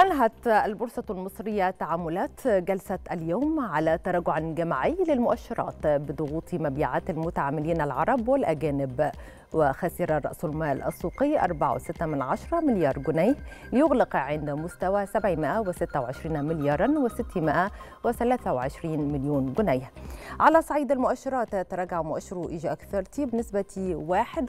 أنهت البورصة المصرية تعاملات جلسة اليوم على تراجع جماعي للمؤشرات بضغوط مبيعات المتعاملين العرب والأجانب وخسر رأس المال السوقي 4.6 مليار جنيه ليغلق عند مستوى 726 مليارا و623 مليون جنيه على صعيد المؤشرات تراجع مؤشر إيجاك 30 بنسبة 1.35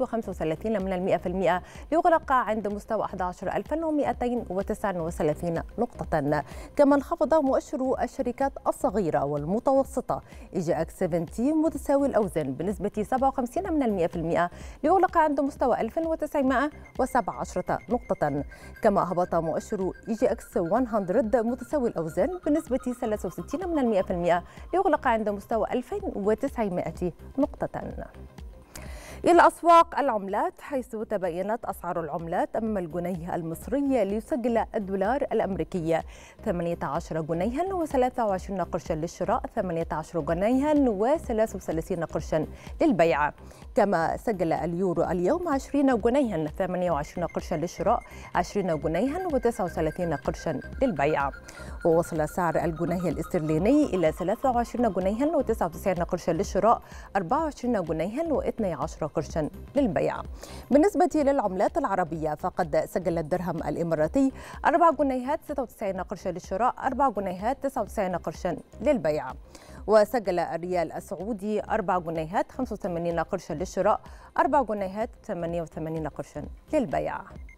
من المئة في المئة ليغلق عند مستوى 11239 نقطة كما انخفض مؤشر الشركات الصغيرة والمتوسطة إيجاك 70 متساوي الأوزان بنسبة 57 من المئة في المئة ليغلق عند مستوى 1917 نقطة كما هبط مؤشر اي جي اكس 100 متساوي الأوزان بنسبة 63% ليغلق عند مستوى 2900 نقطة إلى أسواق العملات حيث تبينت أسعار العملات أمام الجنيه المصري ليسجل الدولار الأمريكي 18 جنيها و23 قرشا للشراء 18 جنيها و33 قرشا للبيع كما سجل اليورو اليوم 20 جنيها 28 قرشا للشراء 20 جنيها و39 قرشا للبيع ووصل سعر الجنيه الاسترليني إلى 23 جنيها و99 قرشا للشراء 24 جنيها و12 قرشا للبيع بالنسبة للعملات العربية فقد سجل الدرهم الإماراتي 4 جنيهات 96 قرشا للشراء 4 جنيهات 99 قرشا للبيع وسجل الريال السعودي 4 جنيهات 85 قرشا للشراء 4 جنيهات 88 قرشا للبيع